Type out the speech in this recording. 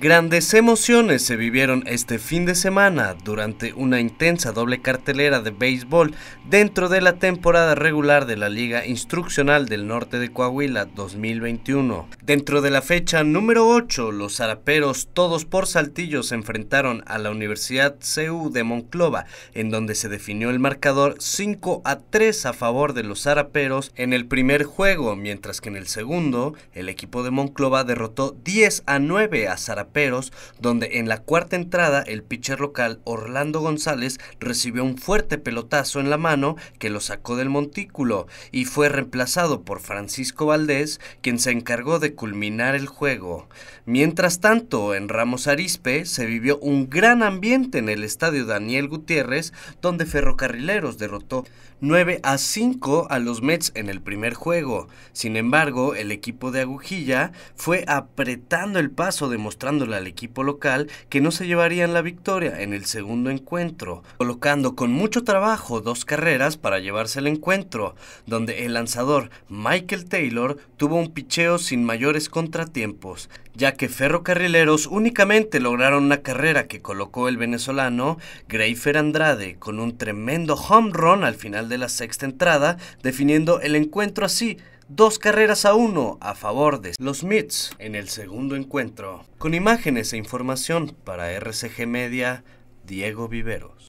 Grandes emociones se vivieron este fin de semana durante una intensa doble cartelera de béisbol dentro de la temporada regular de la Liga Instruccional del Norte de Coahuila 2021. Dentro de la fecha número 8, los zaraperos todos por saltillo se enfrentaron a la Universidad CU de Monclova, en donde se definió el marcador 5 a 3 a favor de los zaraperos en el primer juego, mientras que en el segundo, el equipo de Monclova derrotó 10 a 9 a Zaraperos Peros, donde en la cuarta entrada el pitcher local Orlando González recibió un fuerte pelotazo en la mano que lo sacó del montículo y fue reemplazado por Francisco Valdés, quien se encargó de culminar el juego. Mientras tanto, en Ramos Arispe se vivió un gran ambiente en el estadio Daniel Gutiérrez, donde Ferrocarrileros derrotó 9 a 5 a los Mets en el primer juego. Sin embargo, el equipo de Agujilla fue apretando el paso demostrando al equipo local que no se llevarían la victoria en el segundo encuentro, colocando con mucho trabajo dos carreras para llevarse el encuentro, donde el lanzador Michael Taylor tuvo un picheo sin mayores contratiempos, ya que Ferrocarrileros únicamente lograron una carrera que colocó el venezolano Greifer Andrade con un tremendo home run al final de la sexta entrada, definiendo el encuentro así dos carreras a uno a favor de los MITs en el segundo encuentro. Con imágenes e información para RCG Media, Diego Viveros.